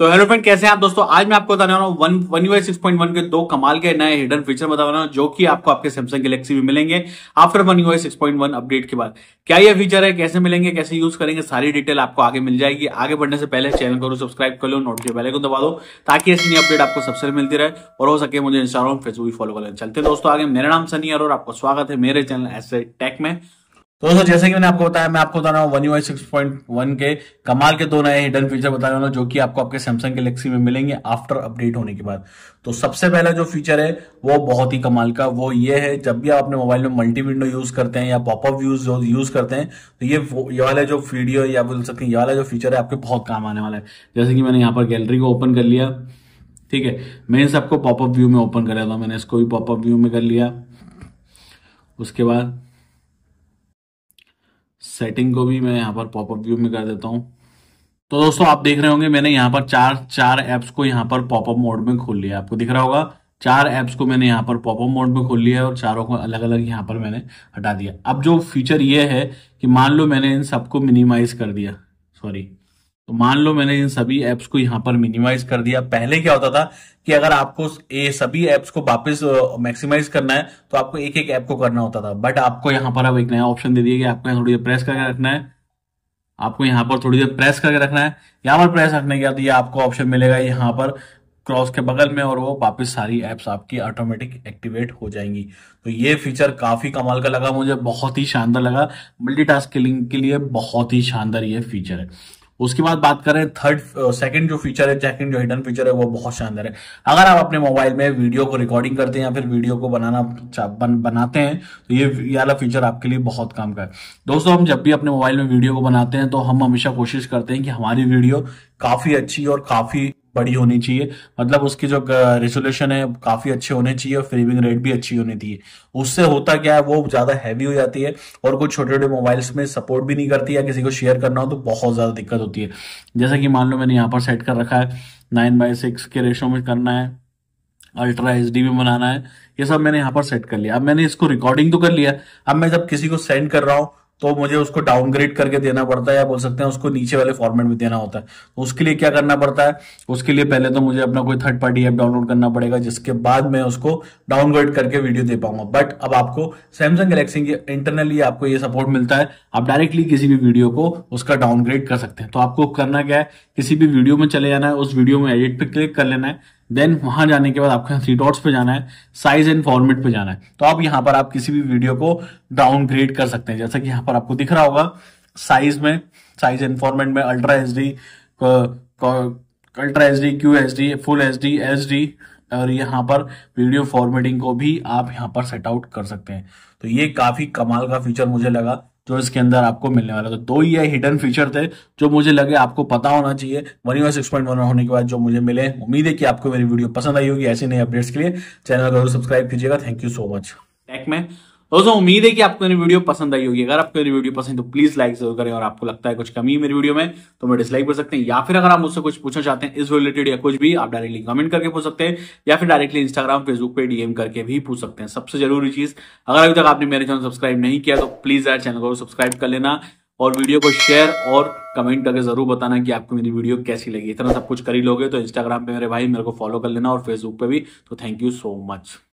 तो hello friend कैसे हैं आप दोस्तों आज मैं आपको बताने वाला हूँ one one U six point one के दो कमाल के नए हिडन फीचर बता रहा हूँ जो कि आपको आपके सैमसंग गैलेक्सी में मिलेंगे after one U six point one update के बाद क्या ये फीचर है कैसे मिलेंगे कैसे यूज करेंगे सारी डिटेल आपको आगे मिल जाएगी आगे बढ़ने से पहले चैनल को सब्सक्राइब कर लो नोट के पहले को दबा दो ताकि ऐसी नई अपडेट आपको सबसे मिलती रहे और हो सके मुझे इंस्टाग्राम फेसबुक फॉलो कर लेना चलते दोस्तों आगे मेरा नाम सनी और आपका स्वागत है मेरे चैनल एस टेक में तो दोस्तों जैसे कि मैंने आपको बताया मैं आपको बता रहा हूँ one U I six point one के कमाल के दो नए हिडन फीचर बता रहा हूँ जो कि आपको आपके सैमसंग गैलेक्सी में मिलेंगे आफ्टर अपडेट होने के बाद तो सबसे पहला जो फीचर है वो बहुत ही कमाल का वो ये है जब भी आप अपने मोबाइल में मल्टी विंडो यूज करते हैं या पॉपअप व्यूज यूज करते हैं तो ये ये वाला जो वीडियो या बोल सकते हैं ये वाला जो फीचर है आपके बहुत काम आने वाला है जैसे कि मैंने यहाँ पर गैलरी को ओपन कर लिया ठीक है मैं सबको पॉपअप व्यू में ओपन कर लेता था मैंने इसको भी पॉपअप व्यू में कर लिया उसके बाद सेटिंग को भी मैं यहाँ पर पॉपअप व्यू में कर देता हूँ तो दोस्तों आप देख रहे होंगे मैंने यहाँ पर चार चार एप्स को यहाँ पर पॉपअप मोड में खोल लिया आपको दिख रहा होगा चार एप्स को मैंने यहाँ पर पॉपअप मोड में खोल लिया है और चारों को अलग अलग यहाँ पर मैंने हटा दिया अब जो फीचर ये है कि मान लो मैंने इन सबको मिनिमाइज कर दिया सॉरी तो मान लो मैंने इन सभी एप्स को यहाँ पर मिनिमाइज कर दिया पहले क्या होता था कि अगर आपको ये सभी ऐप्स को वापस मैक्सिमाइज करना है तो आपको एक एक ऐप को करना होता था बट आपको यहाँ पर अब एक नया ऑप्शन दे दिया कि आपको थोड़ी देर प्रेस करके रखना है आपको यहाँ पर थोड़ी देर प्रेस करके रखना है यहाँ पर प्रेस रखने के बाद ये आपको ऑप्शन मिलेगा यहाँ पर क्रॉस के बगल में और वो वापस सारी एप्स आपकी ऑटोमेटिक एक्टिवेट हो जाएंगी तो ये फीचर काफी कमाल का लगा मुझे बहुत ही शानदार लगा मल्टीटास्किंग के लिए बहुत ही शानदार ये फीचर है उसके बाद बात करें थर्ड सेकंड uh, जो फीचर है सेकंड जो हिडन फीचर है वो बहुत शानदार है अगर आप अपने मोबाइल में वीडियो को रिकॉर्डिंग करते हैं या फिर वीडियो को बनाना बन, बनाते हैं तो ये वाला फीचर आपके लिए बहुत काम का है दोस्तों हम जब भी अपने मोबाइल में वीडियो को बनाते हैं तो हम हमेशा कोशिश करते हैं कि हमारी वीडियो काफी अच्छी और काफी बड़ी होनी चाहिए मतलब उसकी जो रेजोल्यूशन है काफी अच्छे होने चाहिए और फ्रेमिंग रेट भी अच्छी होनी चाहिए उससे होता क्या है वो ज्यादा हैवी हो जाती है और कुछ छोटे छोटे मोबाइल्स में सपोर्ट भी नहीं करती या किसी को शेयर करना हो तो बहुत ज्यादा दिक्कत होती है जैसे कि मान लो मैंने यहाँ पर सेट कर रखा है नाइन बाई सिक्स के रेशो में करना है अल्ट्रा एच डी में बनाना है ये सब मैंने यहाँ पर सेट कर लिया अब मैंने इसको रिकॉर्डिंग तो कर लिया अब मैं जब किसी को सेंड कर रहा हूँ तो मुझे उसको डाउनग्रेड करके देना पड़ता है या बोल सकते हैं उसको नीचे वाले फॉर्मेट में देना होता है तो उसके लिए क्या करना पड़ता है उसके लिए पहले तो मुझे अपना कोई थर्ड पार्टी ऐप डाउनलोड करना पड़ेगा जिसके बाद मैं उसको डाउनग्रेड करके वीडियो दे पाऊंगा बट अब आपको सैमसंग गैलेक्सी के इंटरनली आपको ये सपोर्ट मिलता है आप डायरेक्टली किसी भी वीडियो को उसका डाउनग्रेड कर सकते हैं तो आपको करना क्या है किसी भी वीडियो में चले जाना है उस वीडियो में एडिट पर क्लिक कर लेना है देन वहां जाने के बाद आपको थ्री डॉट्स पे जाना है साइज एंड फॉर्मेट पे जाना है तो आप यहाँ पर आप किसी भी वीडियो को डाउनग्रेड कर सकते हैं जैसा कि यहाँ पर आपको दिख रहा होगा साइज में साइज एंड फॉर्मेट में ultra H D ultra H D Q H D full H D H D और यहाँ पर वीडियो फॉर्मेटिंग को भी आप यहाँ पर सेट आउट कर सकते हैं तो ये काफी कमाल का फीचर मुझे लगा जो इसके अंदर आपको मिलने वाला तो दो ही हिडन फीचर थे जो मुझे लगे आपको पता होना चाहिए one U six point one होने के बाद जो मुझे मिले उम्मीद है कि आपको मेरी वीडियो पसंद आई होगी ऐसी नए अपडेट्स के लिए चैनल को सब्सक्राइब कीजिएगा thank you so much tech में दोस्तों उम्मीद है कि आपको मेरी वीडियो पसंद आई होगी अगर आपको मेरी वीडियो पसंद तो प्लीज लाइक जरूर करें और आपको लगता है कुछ कमी है मेरी वीडियो में तो मैं डिसलाइक कर सकते हैं या फिर अगर आप मुझसे कुछ पूछना चाहते हैं इस रिलेटेड या कुछ भी आप डायरेक्टली कमेंट करके पूछ सकते हैं या फिर डायरेक्टली इंस्टाग्राम फेसबुक पर डीएम करके भी पूछ सकते हैं सबसे जरूरी चीज अगर अभी तक आपने मेरे चैनल सब्सक्राइब नहीं किया तो प्लीज यार चैनल को सब्सक्राइब कर लेना और वीडियो को शेयर और कमेंट करके जरूर बताना कि आपको मेरी वीडियो कैसी लगी इतना सब कुछ कर लोगे तो इंस्टाग्राम पे मेरे भाई मेरे को फॉलो कर लेना और फेसबुक पे भी तो थैंक यू सो मच